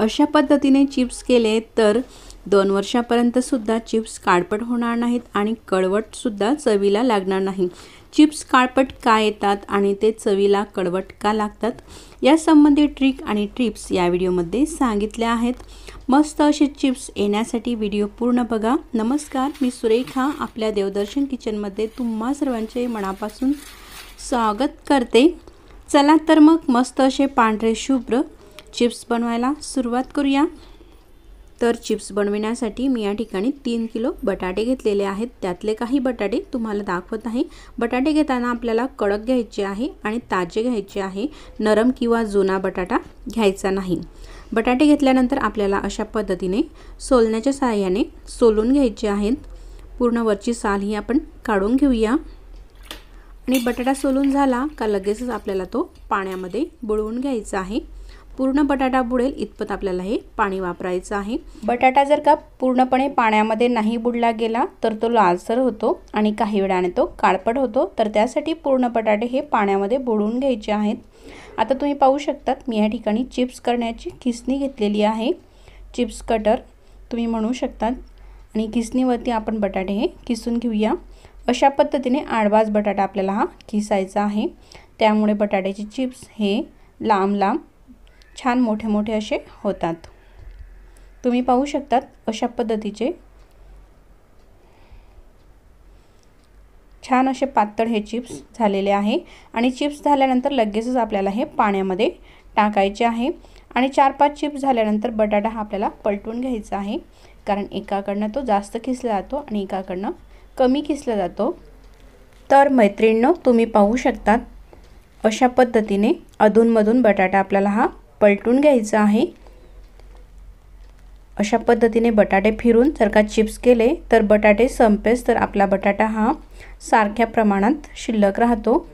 अशा पद्धतीने चिप्स केले तर दोन वर्षापर्यंतसुद्धा चिप्स काळपट होणार नाहीत आणि कडवटसुद्धा चवीला लागणार नाही चिप्स काळपट का येतात आणि ते चवीला कळवट का लागतात यासंबंधी ट्रिक आणि ट्रिप्स या व्हिडिओमध्ये सांगितल्या आहेत मस्त असे चिप्स येण्यासाठी व्हिडिओ पूर्ण बघा नमस्कार मी सुरेखा आपल्या देवदर्शन किचनमध्ये तुम्हा सर्वांचे मनापासून स्वागत करते चला तर मग मस्त असे पांढरे शुभ्र चिप्स बनवायला सुरुवात करूया तर चिप्स बनविण्यासाठी मी या ठिकाणी तीन किलो बटाटे घेतलेले आहेत त्यातले काही बटाटे तुम्हाला दाखवत आहे बटाटे घेताना आपल्याला कडक घ्यायचे आहे आणि ताजे घ्यायचे आहे नरम किंवा जुना बटाटा घ्यायचा नाही बटाटे घेतल्यानंतर आपल्याला अशा पद्धतीने सोलण्याच्या सहाय्याने सोलून घ्यायचे आहेत पूर्ण वरची साल ही आपण काढून घेऊया आणि बटाटा सोलून झाला का लगेचच आपल्याला तो पाण्यामध्ये बुळवून घ्यायचा आहे पूर्ण बटाटा बुडेल इतपत आपल्याला हे पाणी वापरायचं आहे बटाटा जर का पूर्णपणे पाण्यामध्ये नाही बुडला गेला तर तो लालसर होतो आणि काही वेळाने तो काळपट होतो तर त्यासाठी पूर्ण बटाटे हे पाण्यामध्ये बुडवून घ्यायचे आहेत आता तुम्ही पाहू शकतात मी या ठिकाणी चिप्स करण्याची खिसणी घेतलेली आहे चिप्स कटर तुम्ही म्हणू शकतात आणि किसणीवरती आपण बटाटे हे किसून घेऊया अशा पद्धतीने आडवाज बटाटा आपल्याला हा किसायचा आहे त्यामुळे बटाट्याचे चिप्स हे लांब लांब छान मोठे मोठे असे होतात तुम्ही पाहू शकतात अशा पद्धतीचे छान असे पातळ हे चिप्स झालेले आहे आणि चिप्स झाल्यानंतर लगेचच आपल्याला हे पाण्यामध्ये टाकायचे आहे आणि चार पाच चिप्स झाल्यानंतर बटाटा हा आपल्याला पलटून घ्यायचा आहे कारण एकाकडनं तो जास्त खिसला जातो आणि एकाकडनं कमी खिसला जातो तर मैत्रिणीनं तुम्ही पाहू शकतात अशा पद्धतीने अधूनमधून बटाटा आपल्याला हा पलटून घ्यायचं आहे अशा पद्धतीने बटाटे फिरून जर का चिप्स केले तर बटाटे संपेस तर आपला बटाटा हा सारख्या प्रमाणात शिल्लक राहतो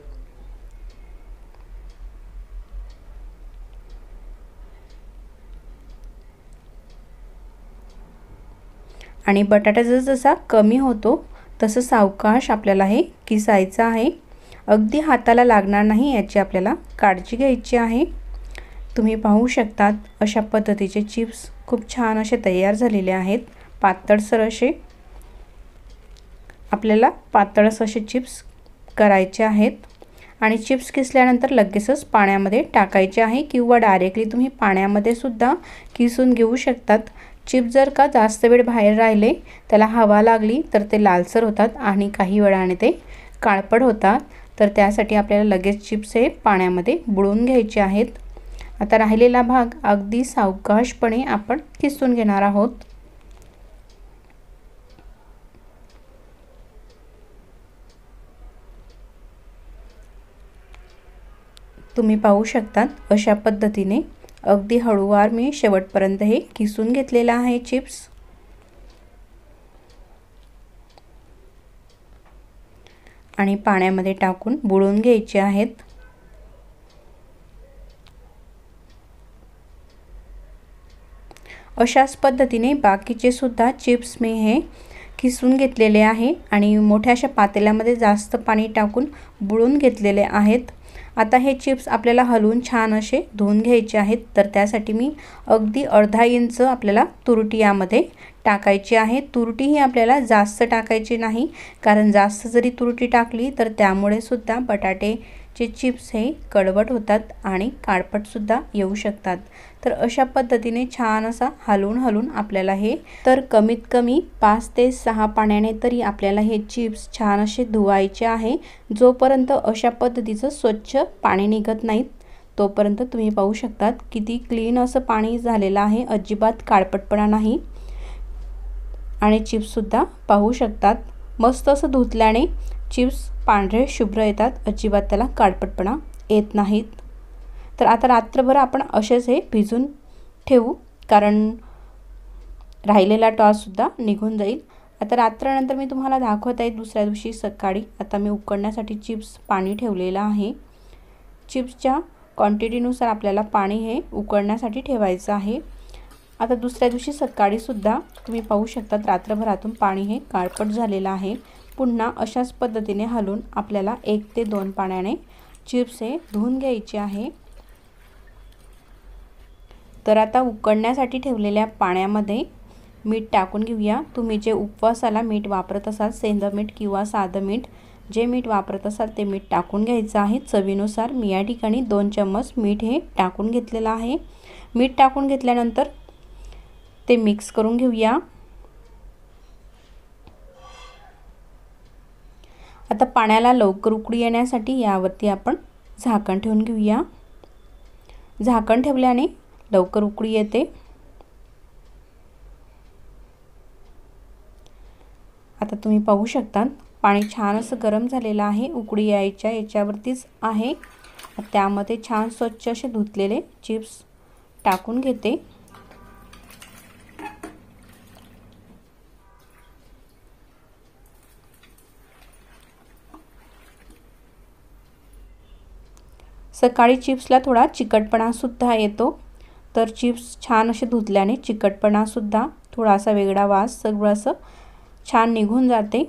आणि बटाटा जसा कमी होतो तसं सावकाश आपल्याला हे किसायचं आहे अगदी हाताला लागणार नाही याची आपल्याला काळजी घ्यायची आहे तुम्ही पाहू शकतात अशा पद्धतीचे चिप्स खूप छान असे तयार झालेले आहेत पातळसर असे आपल्याला पातळस असे चिप्स करायचे आहेत आणि चिप्स किसल्यानंतर लगेचच पाण्यामध्ये टाकायचे आहे किंवा डायरेक्टली तुम्ही पाण्यामध्ये सुद्धा किसून घेऊ शकतात चिप्स जर का जास्त वेळ बाहेर राहिले त्याला हवा लागली तर ते लालसर होतात आणि काही वेळाने ते काळपड होतात तर त्यासाठी आपल्याला लगेच चिप्स हे पाण्यामध्ये बुडवून घ्यायचे आहेत आता राहिलेला भाग अगदी सावकाशपणे आपण किसून घेणार आहोत तुम्ही पाहू शकतात अशा पद्धतीने अगदी हळूवार मी शेवटपर्यंत हे किसून घेतलेला आहे चिप्स आणि पाण्यामध्ये टाकून बुळून घ्यायचे आहेत अशाच पद्धतीने बाकीचे सुद्धा चिप्स मी हे किसून घेतलेले आहे आणि मोठ्या अशा पातेल्यामध्ये जास्त पाणी टाकून बुळून घेतलेले आहेत आता हे चिप्स आपल्याला हलवून छान असे धुवून घ्यायचे आहेत तर त्यासाठी मी अगदी अर्धा इंच आपल्याला तुरटी यामध्ये टाकायची आहे तुरटी ही आपल्याला जास्त टाकायची नाही कारण जास्त जरी तुरटी टाकली तर त्यामुळे सुद्धा बटाटे जे चिप्स हे कडवट होतात आणि काळपटसुद्धा येऊ शकतात तर अशा पद्धतीने छान असा हलवून हलवून आपल्याला हे तर कमीत कमी पाच ते सहा पाण्याने तरी आपल्याला हे चिप्स छान असे धुवायचे आहे जोपर्यंत अशा पद्धतीचं स्वच्छ पाणी निघत नाहीत तोपर्यंत तुम्ही पाहू शकतात किती क्लीन असं पाणी झालेलं आहे अजिबात काळपटपणा नाही आणि चिप्ससुद्धा पाहू शकतात मस्त असं धुतल्याने चिप्स पांढरे शुभ्र येतात अजिबात त्याला काळपटपणा येत नाहीत तर आता रात्रभर आपण असेच हे भिजून ठेवू कारण राहिलेला टॉससुद्धा निघून जाईल आता रात्रानंतर मी तुम्हाला दाखवत आहे दुसऱ्या दिवशी सकाळी आता मी उकडण्यासाठी चिप्स पाणी ठेवलेलं आहे चिप्सच्या क्वांटिटीनुसार आपल्याला पाणी हे उकडण्यासाठी ठेवायचं आहे आता दुसऱ्या दिवशी सकाळीसुद्धा तुम्ही पाहू शकतात रात्रभरातून पाणी हे काळपट झालेलं आहे पुन्हा अशाच पद्धतीने हलून आपल्याला एक ते दोन पाण्याने चिप्स हे धुवून घ्यायचे आहे तर आता उकडण्यासाठी ठेवलेल्या पाण्यामध्ये मीठ टाकून घेऊया तुम्ही जे उपवासाला मीठ वापरत असाल सेंधं मीठ किंवा साधं मीठ जे मीठ वापरत असाल ते मीठ टाकून घ्यायचं आहे चवीनुसार मी या ठिकाणी दोन चम्मच मीठ हे टाकून घेतलेलं आहे मीठ टाकून घेतल्यानंतर ते मिक्स करून घेऊया आता पाण्याला लवकर उकडी येण्यासाठी यावरती आपण झाकण ठेवून घेऊया झाकण ठेवल्याने लवकर उकडी येते आता तुम्ही पाहू शकता पाणी छान असं गरम झालेलं आहे उकडी यायच्या याच्यावरतीच आहे त्यामध्ये छान स्वच्छ असे धुतलेले चिप्स टाकून घेते सकाळी चिप्सला थोडा चिकटपणासुद्धा येतो तर चिप्स छान असे धुतल्याने चिकटपणासुद्धा थोडासा वेगळा वास सगळं असं छान निघून जाते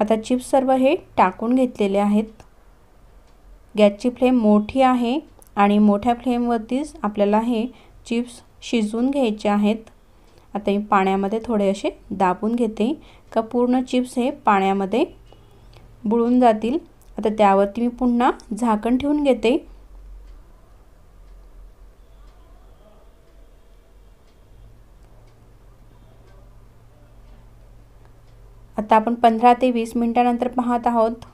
आता चिप्स सर्व हे टाकून घेतलेले आहेत गॅसची फ्लेम मोठी आहे आणि मोठ्या फ्लेमवरतीच आपल्याला हे चिप्स शिजवून घ्यायचे आहेत आता मी पाण्यामध्ये थोडे असे दाबून घेते का पूर्ण चिप्स हे पाण्यामध्ये बुळून जातील आता त्यावरती मी पुन्हा झाकण ठेवून घेते आता आपण पंधरा ते वीस मिनटानंतर पाहत आहोत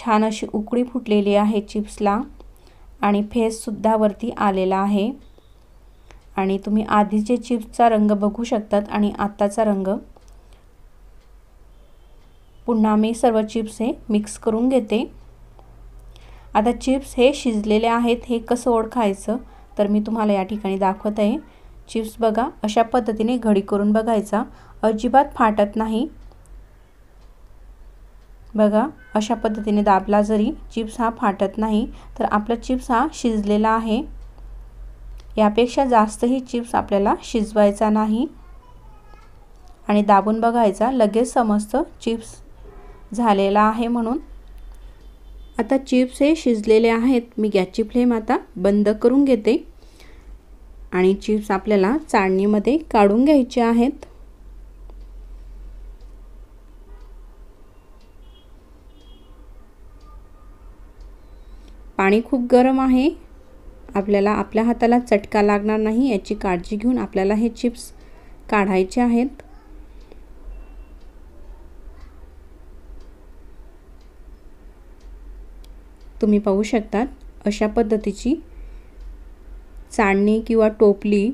छान अशी उकळी फुटलेली आहे चिप्सला आणि फेससुद्धा वरती आलेला आहे आणि तुम्ही आधीचे चिप्सचा रंग बघू शकतात आणि आत्ताचा रंग पुन्हा मी सर्व चिप्स हे मिक्स करून घेते आता चिप्स हे शिजलेले आहेत हे कसं ओळखायचं तर मी तुम्हाला या ठिकाणी दाखवत आहे चिप्स बघा अशा पद्धतीने घडी करून बघायचा अजिबात फाटत नाही बघा अशा पद्धतीने दाबला जरी चिप्स हा फाटत नाही तर आपला चिप्स हा शिजलेला आहे यापेक्षा जास्तही चिप्स आपल्याला शिजवायचा नाही आणि दाबून बघायचा लगेच समजतं चिप्स झालेला आहे म्हणून आता चिप्स हे शिजलेले आहेत मी गॅसची फ्लेम आता बंद करून घेते आणि चिप्स आपल्याला चाळणीमध्ये काढून घ्यायचे आहेत पाणी खूप गरम आहे आपल्याला आपल्या हाताला चटका लागणार नाही याची काळजी घेऊन आपल्याला हे चिप्स काढायचे आहेत तुम्ही पाहू शकतात अशा पद्धतीची चाळणी किंवा टोपली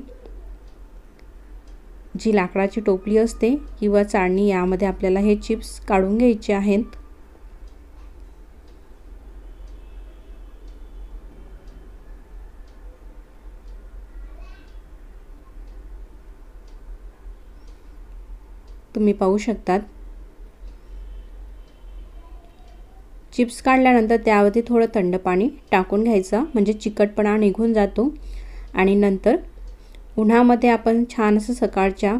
जी लाकडाची टोपली असते किंवा चाळणी यामध्ये आपल्याला हे चिप्स काढून घ्यायचे आहेत तुम्ही पाहू शकतात चिप्स काढल्यानंतर त्यावरती थोडं थंड पाणी टाकून घ्यायचं म्हणजे चिकटपणा निघून जातो आणि नंतर उन्हामध्ये आपण छान असं सकाळच्या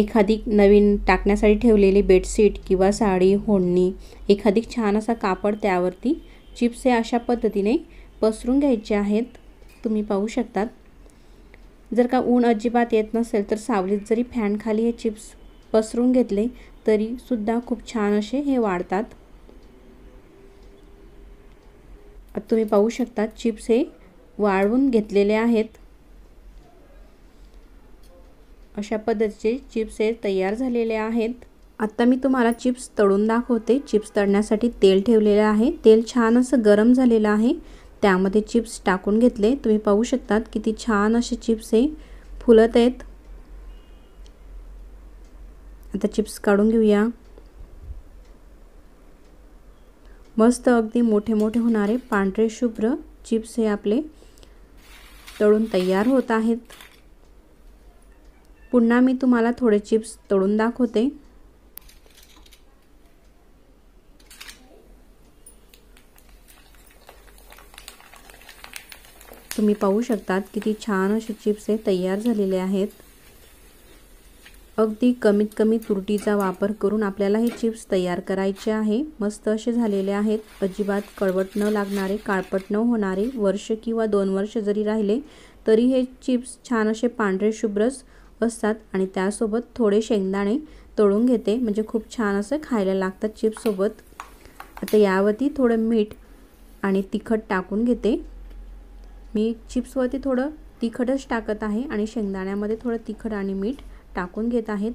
एखादी नवीन टाकण्यासाठी ठेवलेली बेडशीट किंवा साडी होडणी एखादी छान असा कापड त्यावरती चिप्स हे अशा पद्धतीने पसरून घ्यायचे आहेत तुम्ही पाहू शकतात जर का ऊन अजिबात येत नसेल तर सावलीत जरी फॅनखाली हे चिप्स पसरून घेतले तरीसुद्धा खूप छान असे हे वाढतात आता तुम्ही पाहू शकता चिप्स हे वाळवून घेतलेले आहेत अशा पद्धतीचे चिप्स हे तयार झालेले आहेत आत्ता मी तुम्हाला चिप्स तळून दाखवते चिप्स तळण्यासाठी तेल ठेवलेलं आहे तेल छान असं गरम झालेलं आहे त्यामध्ये चिप्स टाकून घेतले तुम्ही पाहू शकतात किती छान असे चिप्स हे फुलत आहेत आता चिप्स काढून घेऊया मस्त अगदी मोठे मोठे होणारे पांढरे शुभ्र चिप्स हे आपले तळून तयार होत आहेत पुन्हा मी तुम्हाला थोडे चिप्स तळून दाखवते तुम्ही पाहू शकतात किती छान असे चिप्स हे तयार झालेले आहेत अगदी कमीत कमी तुरटीचा वापर करून आपल्याला हे चिप्स तयार करायचे आहे मस्त असे झालेले आहेत अजिबात कळवट न लागणारे काळपट न होणारे वर्ष किंवा दोन वर्ष जरी राहिले तरी हे चिप्स छान असे पांढरे शुभ्रस असतात आणि त्यासोबत थोडे शेंगदाणे तळून घेते म्हणजे खूप छान असं खायला लागतात चिप्ससोबत आता यावरती थोडं मीठ आणि तिखट टाकून घेते मी चिप्सवरती थोडं तिखटच टाकत आहे आणि शेंगदाण्यामध्ये थोडं तिखट आणि मीठ टाकून घेत आहेत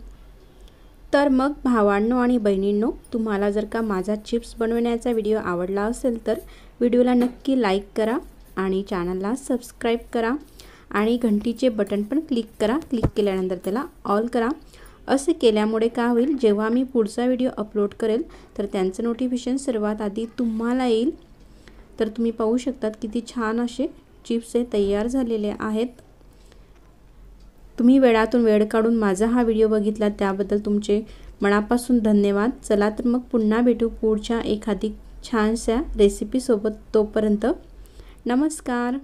तर मग भावांनो आणि बहिणींनो तुम्हाला जर का माझा चिप्स बनवण्याचा व्हिडिओ आवडला असेल तर व्हिडिओला नक्की लाईक करा आणि चॅनलला सबस्क्राईब करा आणि घंटीचे बटन पण क्लिक करा क्लिक केल्यानंतर त्याला ऑल करा असे केल्यामुळे काय होईल जेव्हा मी पुढचा व्हिडिओ अपलोड करेल तर त्यांचं नोटिफिकेशन सर्वात आधी तुम्हाला येईल तर तुम्ही पाहू शकतात किती छान असे चिप्स हे तयार झालेले आहेत तुम्ही वेळातून वेळ काढून माझा हा व्हिडिओ बघितला त्याबद्दल तुमचे मनापासून धन्यवाद चला तर मग पुन्हा भेटू पुढच्या एखादी छानशा रेसिपीसोबत तोपर्यंत नमस्कार